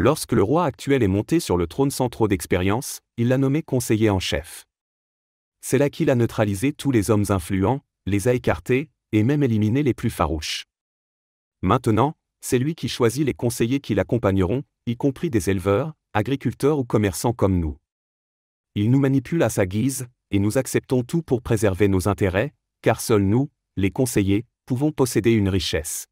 Lorsque le roi actuel est monté sur le trône sans trop d'expérience, il l'a nommé conseiller en chef. C'est là qu'il a neutralisé tous les hommes influents, les a écartés, et même éliminé les plus farouches. Maintenant, c'est lui qui choisit les conseillers qui l'accompagneront, y compris des éleveurs, agriculteurs ou commerçants comme nous. Il nous manipule à sa guise, et nous acceptons tout pour préserver nos intérêts, car seuls nous, les conseillers, pouvons posséder une richesse.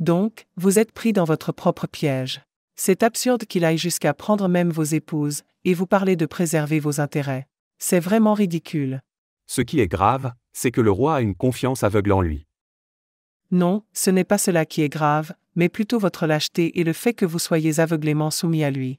Donc, vous êtes pris dans votre propre piège. C'est absurde qu'il aille jusqu'à prendre même vos épouses, et vous parler de préserver vos intérêts. C'est vraiment ridicule. Ce qui est grave, c'est que le roi a une confiance aveugle en lui. Non, ce n'est pas cela qui est grave, mais plutôt votre lâcheté et le fait que vous soyez aveuglément soumis à lui.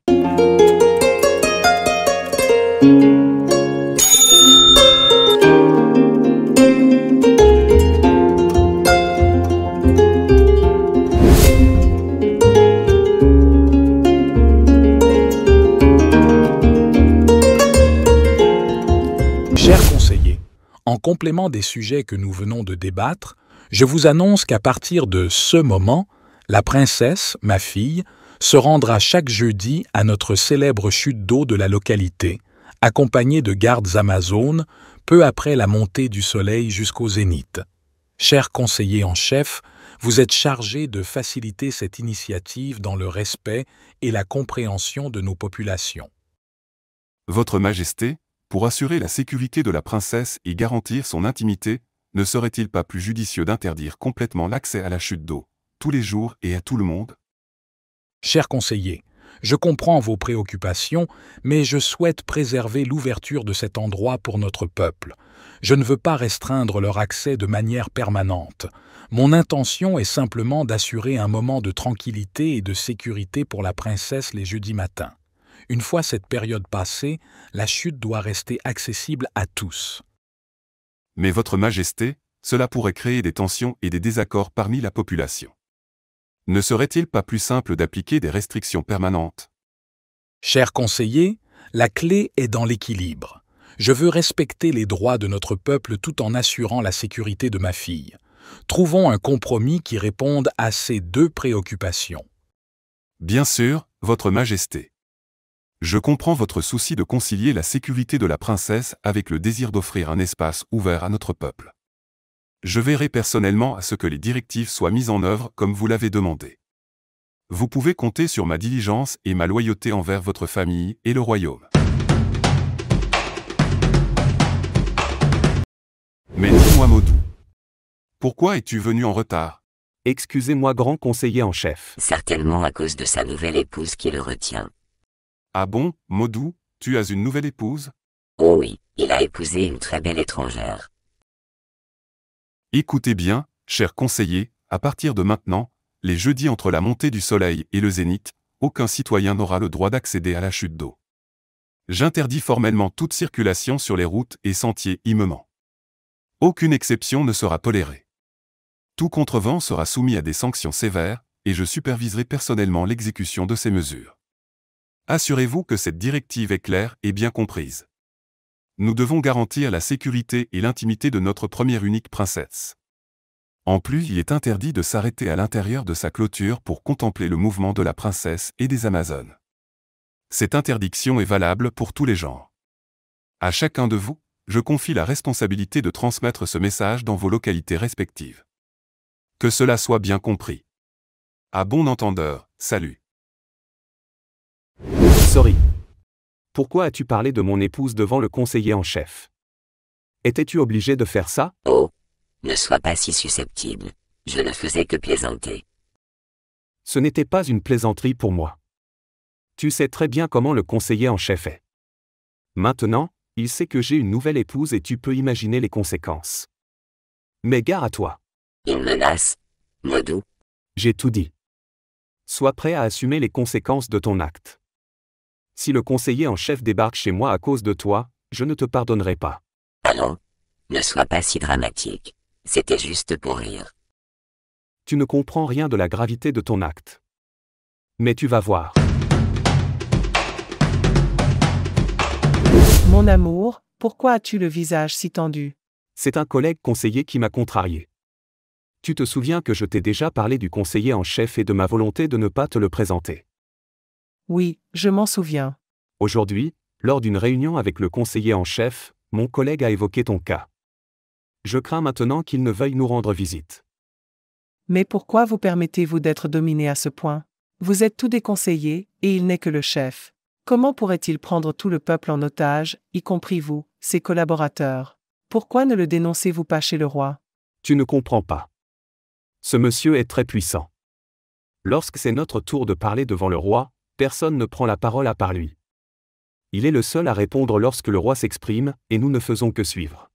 En complément des sujets que nous venons de débattre, je vous annonce qu'à partir de ce moment, la princesse, ma fille, se rendra chaque jeudi à notre célèbre chute d'eau de la localité, accompagnée de gardes amazones, peu après la montée du soleil jusqu'au zénith. Cher conseiller en chef, vous êtes chargé de faciliter cette initiative dans le respect et la compréhension de nos populations. Votre Majesté, pour assurer la sécurité de la princesse et garantir son intimité, ne serait-il pas plus judicieux d'interdire complètement l'accès à la chute d'eau, tous les jours et à tout le monde Cher conseiller, je comprends vos préoccupations, mais je souhaite préserver l'ouverture de cet endroit pour notre peuple. Je ne veux pas restreindre leur accès de manière permanente. Mon intention est simplement d'assurer un moment de tranquillité et de sécurité pour la princesse les jeudis matins. Une fois cette période passée, la chute doit rester accessible à tous. Mais Votre Majesté, cela pourrait créer des tensions et des désaccords parmi la population. Ne serait-il pas plus simple d'appliquer des restrictions permanentes Cher conseiller, la clé est dans l'équilibre. Je veux respecter les droits de notre peuple tout en assurant la sécurité de ma fille. Trouvons un compromis qui réponde à ces deux préoccupations. Bien sûr, Votre Majesté. Je comprends votre souci de concilier la sécurité de la princesse avec le désir d'offrir un espace ouvert à notre peuple. Je verrai personnellement à ce que les directives soient mises en œuvre comme vous l'avez demandé. Vous pouvez compter sur ma diligence et ma loyauté envers votre famille et le royaume. Mais dis-moi Maudou. pourquoi es-tu venu en retard Excusez-moi grand conseiller en chef. Certainement à cause de sa nouvelle épouse qui le retient. Ah bon, Modou, tu as une nouvelle épouse Oh oui, il a épousé une très belle étrangère. Écoutez bien, cher conseiller, à partir de maintenant, les jeudis entre la montée du soleil et le zénith, aucun citoyen n'aura le droit d'accéder à la chute d'eau. J'interdis formellement toute circulation sur les routes et sentiers immédiatement. Aucune exception ne sera tolérée. Tout contrevent sera soumis à des sanctions sévères, et je superviserai personnellement l'exécution de ces mesures. Assurez-vous que cette directive est claire et bien comprise. Nous devons garantir la sécurité et l'intimité de notre première unique princesse. En plus, il est interdit de s'arrêter à l'intérieur de sa clôture pour contempler le mouvement de la princesse et des Amazones. Cette interdiction est valable pour tous les genres. À chacun de vous, je confie la responsabilité de transmettre ce message dans vos localités respectives. Que cela soit bien compris. À bon entendeur, salut. Sorry. Pourquoi as-tu parlé de mon épouse devant le conseiller en chef Étais-tu obligé de faire ça Oh Ne sois pas si susceptible. Je ne faisais que plaisanter. Ce n'était pas une plaisanterie pour moi. Tu sais très bien comment le conseiller en chef est. Maintenant, il sait que j'ai une nouvelle épouse et tu peux imaginer les conséquences. Mais gare à toi. Une menace doux. J'ai tout dit. Sois prêt à assumer les conséquences de ton acte. Si le conseiller en chef débarque chez moi à cause de toi, je ne te pardonnerai pas. Allons, ah ne sois pas si dramatique. C'était juste pour rire. Tu ne comprends rien de la gravité de ton acte. Mais tu vas voir. Mon amour, pourquoi as-tu le visage si tendu C'est un collègue conseiller qui m'a contrarié. Tu te souviens que je t'ai déjà parlé du conseiller en chef et de ma volonté de ne pas te le présenter. Oui, je m'en souviens. Aujourd'hui, lors d'une réunion avec le conseiller en chef, mon collègue a évoqué ton cas. Je crains maintenant qu'il ne veuille nous rendre visite. Mais pourquoi vous permettez-vous d'être dominé à ce point Vous êtes tout déconseillé, et il n'est que le chef. Comment pourrait-il prendre tout le peuple en otage, y compris vous, ses collaborateurs Pourquoi ne le dénoncez-vous pas chez le roi Tu ne comprends pas. Ce monsieur est très puissant. Lorsque c'est notre tour de parler devant le roi, personne ne prend la parole à part lui. Il est le seul à répondre lorsque le roi s'exprime, et nous ne faisons que suivre.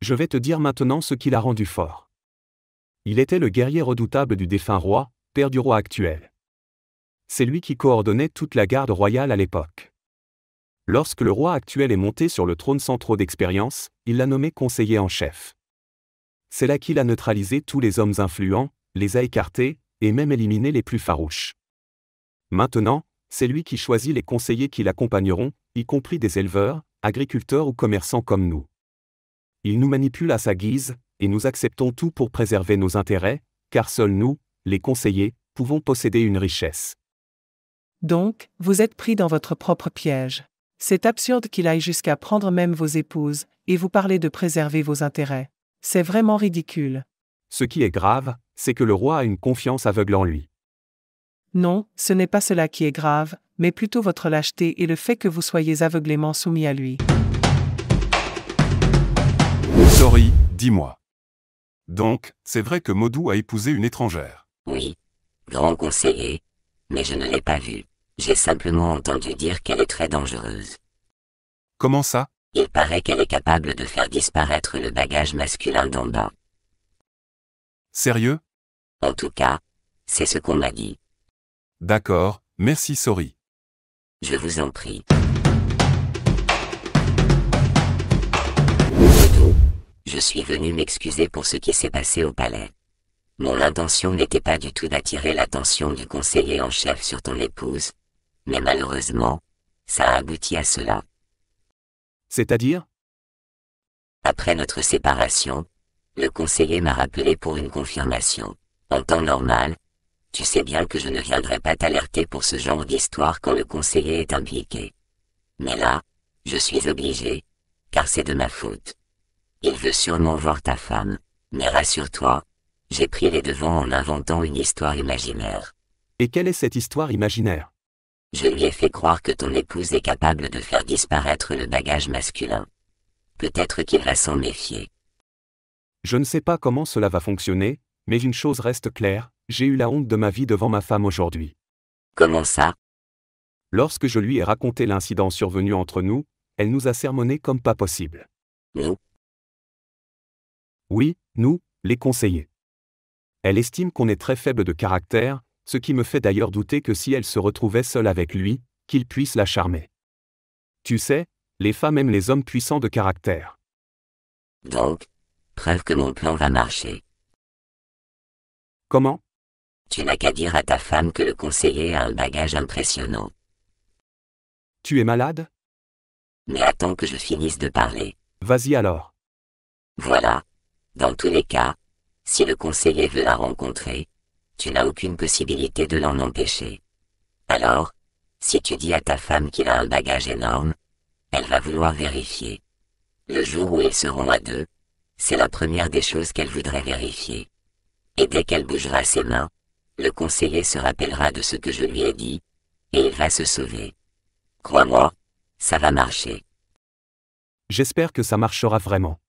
Je vais te dire maintenant ce qui l'a rendu fort. Il était le guerrier redoutable du défunt roi, père du roi actuel. C'est lui qui coordonnait toute la garde royale à l'époque. Lorsque le roi actuel est monté sur le trône sans trop d'expérience, il l'a nommé conseiller en chef. C'est là qu'il a neutralisé tous les hommes influents, les a écartés, et même éliminé les plus farouches. Maintenant, c'est lui qui choisit les conseillers qui l'accompagneront, y compris des éleveurs, agriculteurs ou commerçants comme nous. Il nous manipule à sa guise, et nous acceptons tout pour préserver nos intérêts, car seuls nous, les conseillers, pouvons posséder une richesse. Donc, vous êtes pris dans votre propre piège. C'est absurde qu'il aille jusqu'à prendre même vos épouses, et vous parler de préserver vos intérêts. C'est vraiment ridicule. Ce qui est grave, c'est que le roi a une confiance aveugle en lui. Non, ce n'est pas cela qui est grave, mais plutôt votre lâcheté et le fait que vous soyez aveuglément soumis à lui. Sorry, dis-moi. Donc, c'est vrai que Modou a épousé une étrangère. Oui. Grand conseiller. Mais je ne l'ai pas vue. J'ai simplement entendu dire qu'elle est très dangereuse. Comment ça Il paraît qu'elle est capable de faire disparaître le bagage masculin d'en bas. Sérieux En tout cas, c'est ce qu'on m'a dit. D'accord, merci Sorry. Je vous en prie. Je suis venu m'excuser pour ce qui s'est passé au palais. Mon intention n'était pas du tout d'attirer l'attention du conseiller en chef sur ton épouse. Mais malheureusement, ça a abouti à cela. C'est-à-dire Après notre séparation, le conseiller m'a rappelé pour une confirmation. En temps normal, tu sais bien que je ne viendrai pas t'alerter pour ce genre d'histoire quand le conseiller est impliqué. Mais là, je suis obligé, car c'est de ma faute. Il veut sûrement voir ta femme, mais rassure-toi, j'ai pris les devants en inventant une histoire imaginaire. Et quelle est cette histoire imaginaire Je lui ai fait croire que ton épouse est capable de faire disparaître le bagage masculin. Peut-être qu'il va s'en méfier. Je ne sais pas comment cela va fonctionner, mais une chose reste claire, j'ai eu la honte de ma vie devant ma femme aujourd'hui. Comment ça Lorsque je lui ai raconté l'incident survenu entre nous, elle nous a sermonné comme pas possible. Nous Oui, nous, les conseillers. Elle estime qu'on est très faible de caractère, ce qui me fait d'ailleurs douter que si elle se retrouvait seule avec lui, qu'il puisse la charmer. Tu sais, les femmes aiment les hommes puissants de caractère. Donc, preuve que mon plan va marcher. Comment Tu n'as qu'à dire à ta femme que le conseiller a un bagage impressionnant. Tu es malade Mais attends que je finisse de parler. Vas-y alors. Voilà. Dans tous les cas, si le conseiller veut la rencontrer, tu n'as aucune possibilité de l'en empêcher. Alors, si tu dis à ta femme qu'il a un bagage énorme, elle va vouloir vérifier. Le jour où ils seront à deux, c'est la première des choses qu'elle voudrait vérifier et dès qu'elle bougera ses mains, le conseiller se rappellera de ce que je lui ai dit, et il va se sauver. Crois-moi, ça va marcher. J'espère que ça marchera vraiment.